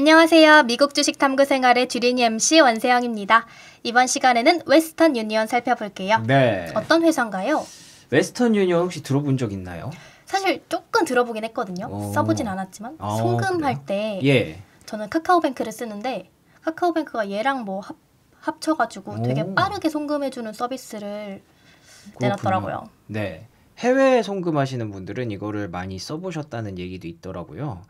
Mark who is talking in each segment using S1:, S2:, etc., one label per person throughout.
S1: 안녕하세요. 미국 주식 탐구 생활의 주린이 MC 원세영입니다. 이번 시간에는 웨스턴 유니언 살펴볼게요.
S2: 네. 어떤 회사인가요? 웨스턴 유니언 혹시 들어본 적 있나요?
S1: 사실 조금 들어보긴 했거든요. 오. 어. 써보진 않았지만 오, 아, 송금할 때 예. 저는 카카오뱅크를 쓰는데 카카오뱅크가 얘랑 뭐 합, 합쳐가지고 오. 되게 빠르게 송금해주는 서비스를
S2: 그렇군요. 내놨더라고요. 네. 해외에 송금하시는 분들은 이거를 많이 써보셨다는 얘기도 있더라고요.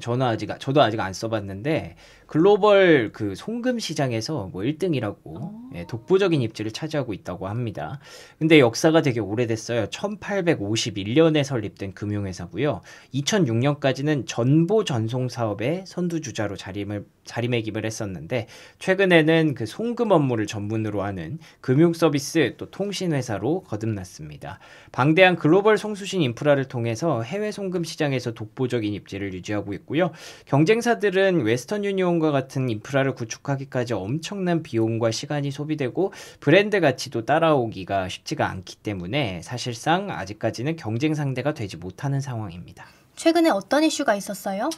S2: 저는 아직 저도 아직 안 써봤는데 글로벌 그 송금 시장에서 뭐 1등이라고 어. 예, 독보적인 입지를 차지하고 있다고 합니다. 근데 역사가 되게 오래됐어요. 1851년에 설립된 금융회사고요. 2006년까지는 전보 전송 사업의 선두 주자로 자림을 자리매김을 했었는데 최근에는 그 송금 업무를 전문으로 하는 금융 서비스 또 통신 회사로 거듭났습니다. 방대한 대한 글로벌 송수신 인프라를 통해서 해외 송금 시장에서 독보적인 입지를 유지하고 있고요. 경쟁사들은 웨스턴 유니온과 같은 인프라를 구축하기까지 엄청난 비용과 시간이 소비되고 브랜드 가치도 따라오기가 쉽지가 않기 때문에 사실상 아직까지는 경쟁 상대가 되지 못하는 상황입니다.
S1: 최근에 어떤 이슈가 있었어요?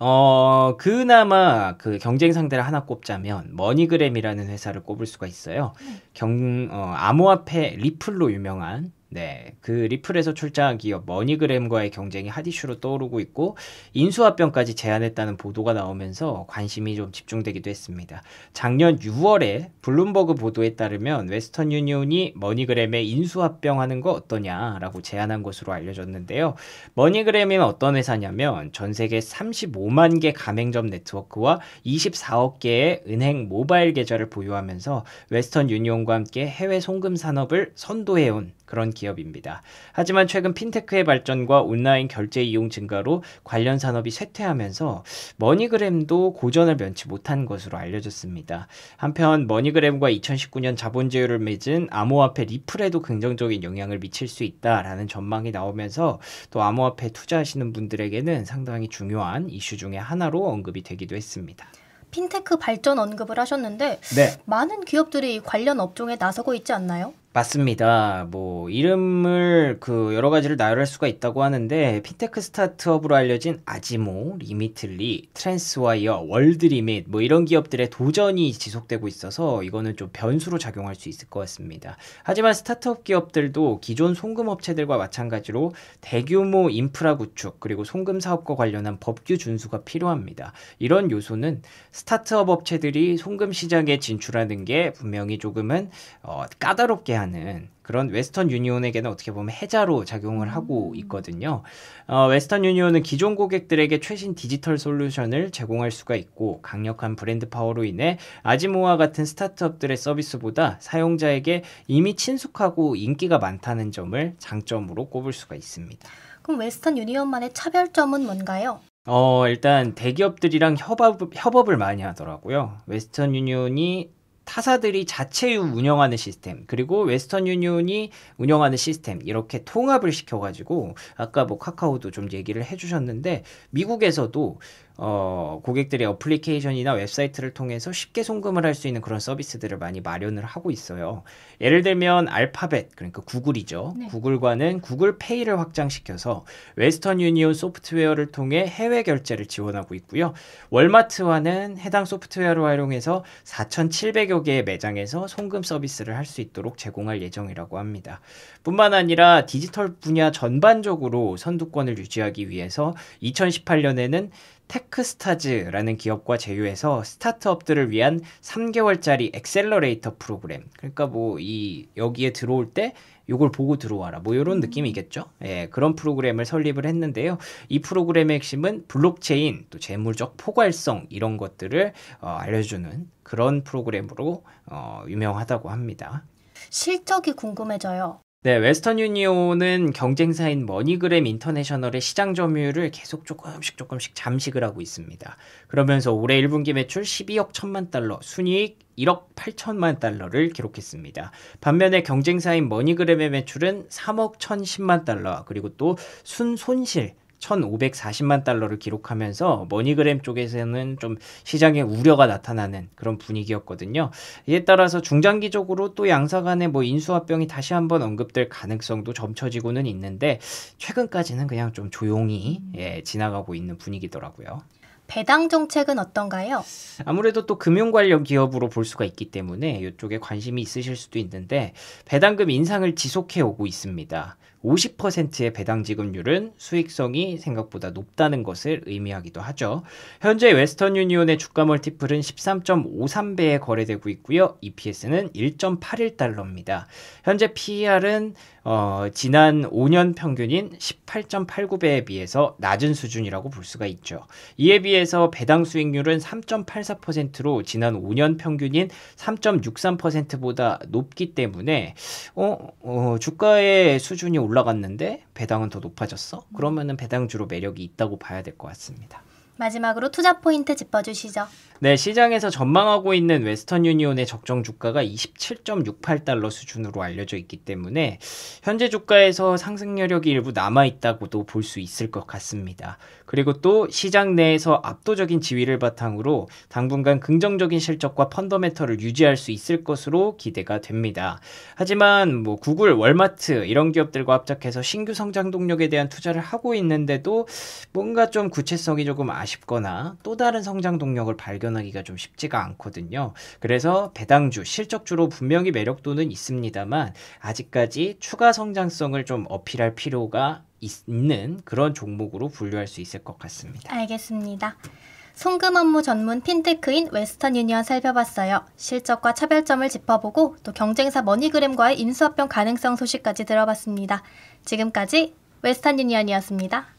S2: 어, 그나마 그 경쟁 상대를 하나 꼽자면 머니그램이라는 회사를 꼽을 수가 있어요. 네. 경 어, 암호화폐 리플로 유명한 네, 그 리플에서 출장한 기업 머니그램과의 경쟁이 핫 이슈로 떠오르고 있고 인수합병까지 제안했다는 보도가 나오면서 관심이 좀 집중되기도 했습니다. 작년 6월에 블룸버그 보도에 따르면 웨스턴 유니온이 머니그램에 인수합병하는 거 어떠냐라고 제안한 것으로 알려졌는데요. 머니그램은 어떤 회사냐면 전 세계 35만 개 가맹점 네트워크와 24억 개의 은행 모바일 계좌를 보유하면서 웨스턴 유니온과 함께 해외 송금 산업을 선도해온 그런 기업 니다 기업입니다. 하지만 최근 핀테크의 발전과 온라인 결제 이용 증가로 관련 산업이 쇠퇴하면서 머니그램도 고전을 면치 못한 것으로 알려졌습니다. 한편 머니그램과 2019년 자본제휴를 맺은 암호화폐 리플에도 긍정적인 영향을 미칠 수 있다라는 전망이 나오면서 또 암호화폐 투자하시는 분들에게는 상당히 중요한 이슈 중의 하나로 언급이 되기도 했습니다.
S1: 핀테크 발전 언급을 하셨는데 네. 많은 기업들이 관련 업종에 나서고 있지 않나요?
S2: 맞습니다. 뭐 이름을 그 여러 가지를 나열할 수가 있다고 하는데 핀테크 스타트업으로 알려진 아지모, 리미틀리, 트랜스와이어, 월드리밋 뭐 이런 기업들의 도전이 지속되고 있어서 이거는 좀 변수로 작용할 수 있을 것 같습니다. 하지만 스타트업 기업들도 기존 송금 업체들과 마찬가지로 대규모 인프라 구축 그리고 송금 사업과 관련한 법규 준수가 필요합니다. 이런 요소는 스타트업 업체들이 송금 시장에 진출하는 게 분명히 조금은 어, 까다롭게 하한 하는 그런 웨스턴 유니온에게는 어떻게 보면 해자로 작용을 하고 음. 있거든요. 어, 웨스턴 유니온은 기존 고객들에게 최신 디지털 솔루션을 제공할 수가 있고 강력한 브랜드 파워로 인해 아지모와 같은 스타트업들의 서비스보다 사용자에게 이미 친숙하고 인기가 많다는 점을 장점으로 꼽을 수가 있습니다.
S1: 그럼 웨스턴 유니온만의 차별점은 뭔가요?
S2: 어, 일단 대기업들이랑 협업, 협업을 많이 하더라고요. 웨스턴 유니온이 타사들이 자체 운영하는 시스템 그리고 웨스턴 유니온이 운영하는 시스템 이렇게 통합을 시켜가지고 아까 뭐 카카오도 좀 얘기를 해주셨는데 미국에서도 어, 고객들의 어플리케이션이나 웹사이트를 통해서 쉽게 송금을 할 수 있는 그런 서비스들을 많이 마련을 하고 있어요. 예를 들면 알파벳, 그러니까 구글이죠. 네. 구글과는 구글 페이를 확장시켜서 웨스턴 유니온 소프트웨어를 통해 해외 결제를 지원하고 있고요. 월마트와는 해당 소프트웨어를 활용해서 4,700여 5개의 매장에서 송금 서비스를 할 수 있도록 제공할 예정이라고 합니다. 뿐만 아니라 디지털 분야 전반적으로 선두권을 유지하기 위해서 2018년에는 테크스타즈라는 기업과 제휴해서 스타트업들을 위한 3개월짜리 엑셀러레이터 프로그램. 그러니까 뭐 이 여기에 들어올 때 요걸 보고 들어와라. 뭐 이런 음. 느낌이겠죠. 예, 그런 프로그램을 설립을 했는데요. 이 프로그램의 핵심은 블록체인, 또 재물적 포괄성 이런 것들을 어, 알려주는 그런 프로그램으로 어, 유명하다고 합니다.
S1: 실적이 궁금해져요.
S2: 네, 웨스턴 유니온은 경쟁사인 머니그램 인터내셔널의 시장 점유율을 계속 조금씩 조금씩 잠식을 하고 있습니다. 그러면서 올해 1분기 매출 12억 1천만 달러, 순이익 1억 8천만 달러를 기록했습니다. 반면에 경쟁사인 머니그램의 매출은 3억 1,010만 달러, 그리고 또 순손실 1,540만 달러를 기록하면서 머니그램 쪽에서는 좀 시장에 우려가 나타나는 그런 분위기였거든요. 이에 따라서 중장기적으로 또 양사 간의 뭐 인수합병이 다시 한번 언급될 가능성도 점쳐지고는 있는데 최근까지는 그냥 좀 조용히 예, 지나가고 있는 분위기더라고요.
S1: 배당 정책은 어떤가요?
S2: 아무래도 또 금융 관련 기업으로 볼 수가 있기 때문에 이쪽에 관심이 있으실 수도 있는데 배당금 인상을 지속해 오고 있습니다. 50%의 배당 지급률은 수익성이 생각보다 높다는 것을 의미하기도 하죠. 현재 웨스턴 유니온의 주가 멀티플은 13.53배에 거래되고 있고요. EPS는 1.81달러입니다. 현재 PER은 어, 지난 5년 평균인 18.89배에 비해서 낮은 수준이라고 볼 수가 있죠. 이에 비해서 배당 수익률은 3.84%로 지난 5년 평균인 3.63%보다 높기 때문에 어, 어, 주가의 수준이 올라 올라갔는데 배당은 더 높아졌어? 그러면은 배당 주로 매력이 있다고 봐야 될 것 같습니다.
S1: 마지막으로 투자 포인트 짚어주시죠.
S2: 네, 시장에서 전망하고 있는 웨스턴 유니온의 적정 주가가 27.68달러 수준으로 알려져 있기 때문에 현재 주가에서 상승 여력이 일부 남아 있다고도 볼 수 있을 것 같습니다. 그리고 또 시장 내에서 압도적인 지위를 바탕으로 당분간 긍정적인 실적과 펀더메터를 유지할 수 있을 것으로 기대가 됩니다. 하지만 뭐 구글, 월마트 이런 기업들과 합작해서 신규 성장 동력에 대한 투자를 하고 있는데도 뭔가 좀 구체성이 조금 아 아쉽거나 또 다른 성장 동력을 발견하기가 좀 쉽지가 않거든요. 그래서 배당주, 실적주로 분명히 매력도는 있습니다만 아직까지 추가 성장성을 좀 어필할 필요가 있는 그런 종목으로 분류할 수 있을 것 같습니다.
S1: 알겠습니다. 송금 업무 전문 핀테크인 웨스턴 유니언 살펴봤어요. 실적과 차별점을 짚어보고 또 경쟁사 머니그램과의 인수합병 가능성 소식까지 들어봤습니다. 지금까지 웨스턴 유니언이었습니다.